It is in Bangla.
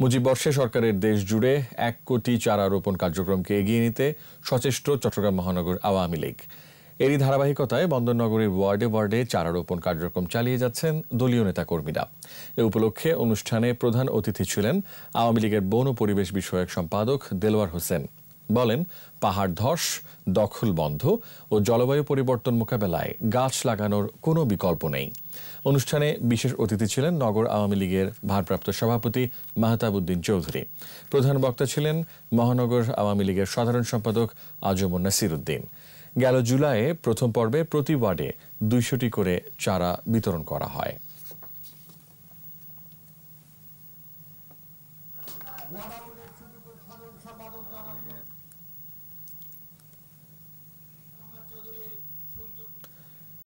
মুজিববর্ষে সরকারের দেশ জুড়ে এক কোটি চারা রোপণ কার্যক্রমকে এগিয়ে নিতে সচেষ্ট চট্টগ্রাম মহানগর আওয়ামী লীগ এরই ধারাবাহিকতায় বন্দরনগরের ওয়ার্ডে ওয়ার্ডে চারা রোপণ কার্যক্রম চালিয়ে যাচ্ছেন দলীয় নেতাকর্মীরা এ উপলক্ষে অনুষ্ঠানে প্রধান অতিথি ছিলেন আওয়ামী লীগের বন ও পরিবেশ বিষয়ক সম্পাদক দেলোয়ার হোসেন বলেন পাহাড় ধস দখল বন্ধ ও জলবায়ু পরিবর্তন মোকাবেলায় গাছ লাগানোর কোনো বিকল্প নেই অনুষ্ঠানে বিশেষ অতিথি ছিলেন নগর আওয়ামী লীগের ভারপ্রাপ্ত সভাপতি মাহতাবুদ্দিন চৌধুরী প্রধান বক্তা ছিলেন মহানগর আওয়ামী লীগের সাধারণ সম্পাদক আজম নাসির উদ্দিন গেল জুলাইয়ে প্রথম পর্বে প্রতি ওয়ার্ডে দুইশোটি করে চারা বিতরণ করা হয়